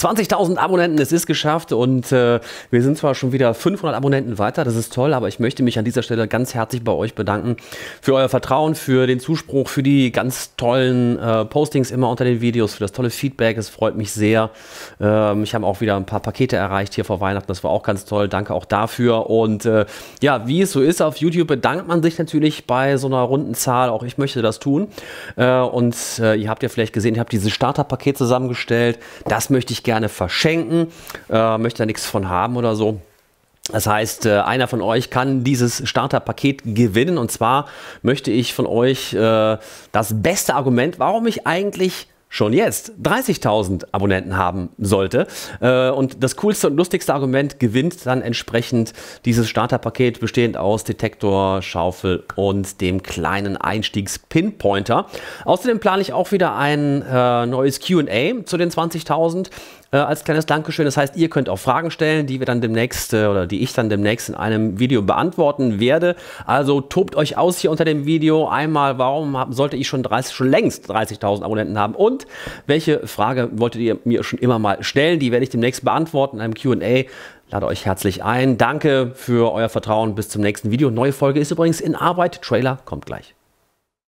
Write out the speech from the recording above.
20.000 Abonnenten, es ist geschafft und äh, wir sind zwar schon wieder 500 Abonnenten weiter, das ist toll, aber ich möchte mich an dieser Stelle ganz herzlich bei euch bedanken für euer Vertrauen, für den Zuspruch, für die ganz tollen äh, Postings immer unter den Videos, für das tolle Feedback, es freut mich sehr. Ähm, ich habe auch wieder ein paar Pakete erreicht hier vor Weihnachten, das war auch ganz toll, danke auch dafür und äh, ja, wie es so ist, auf YouTube bedankt man sich natürlich bei so einer runden Zahl, auch ich möchte das tun äh, und äh, ihr habt ja vielleicht gesehen, ich habe dieses Starter-Paket zusammengestellt, das möchte ich gerne gerne verschenken, äh, möchte da nichts von haben oder so. Das heißt, äh, einer von euch kann dieses Starterpaket gewinnen. Und zwar möchte ich von euch äh, das beste Argument, warum ich eigentlich schon jetzt 30.000 Abonnenten haben sollte. Äh, und das coolste und lustigste Argument gewinnt dann entsprechend dieses Starterpaket bestehend aus Detektor, Schaufel und dem kleinen Einstiegs-Pinpointer. Außerdem plane ich auch wieder ein äh, neues QA zu den 20.000 äh, als kleines Dankeschön. Das heißt, ihr könnt auch Fragen stellen, die wir dann demnächst äh, oder die ich dann demnächst in einem Video beantworten werde. Also tobt euch aus hier unter dem Video. Einmal, warum hab, sollte ich schon 30, schon längst 30.000 Abonnenten haben und und welche Frage wolltet ihr mir schon immer mal stellen? Die werde ich demnächst beantworten in einem QA. Lade euch herzlich ein. Danke für euer Vertrauen. Bis zum nächsten Video. Neue Folge ist übrigens in Arbeit. Trailer kommt gleich.